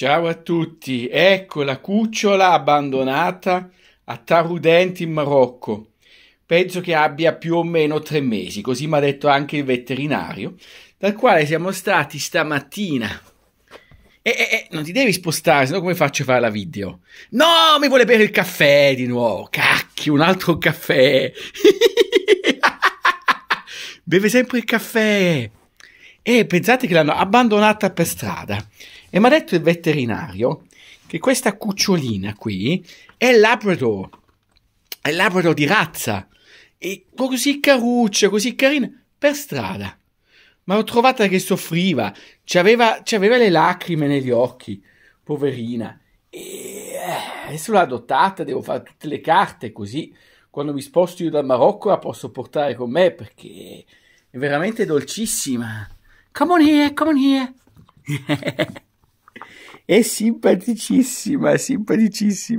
Ciao a tutti, ecco la cucciola abbandonata a Tarudent in Marocco. Penso che abbia più o meno tre mesi, così mi ha detto anche il veterinario, dal quale siamo stati stamattina. E, eh, e, eh, e eh, non ti devi spostare, sennò come faccio a fare la video? No, mi vuole bere il caffè di nuovo. Cacchio, un altro caffè. Beve sempre il caffè e pensate che l'hanno abbandonata per strada. E mi ha detto il veterinario che questa cucciolina qui è Labrador, è Labrador di razza, e così caruccia, così carina, per strada. Ma l'ho trovata che soffriva, aveva, le lacrime negli occhi, poverina. E eh, adesso l'ho adottata, devo fare tutte le carte così quando mi sposto io dal Marocco la posso portare con me perché è veramente dolcissima. Come on here, come on here. È simpaticissima, simpaticissima.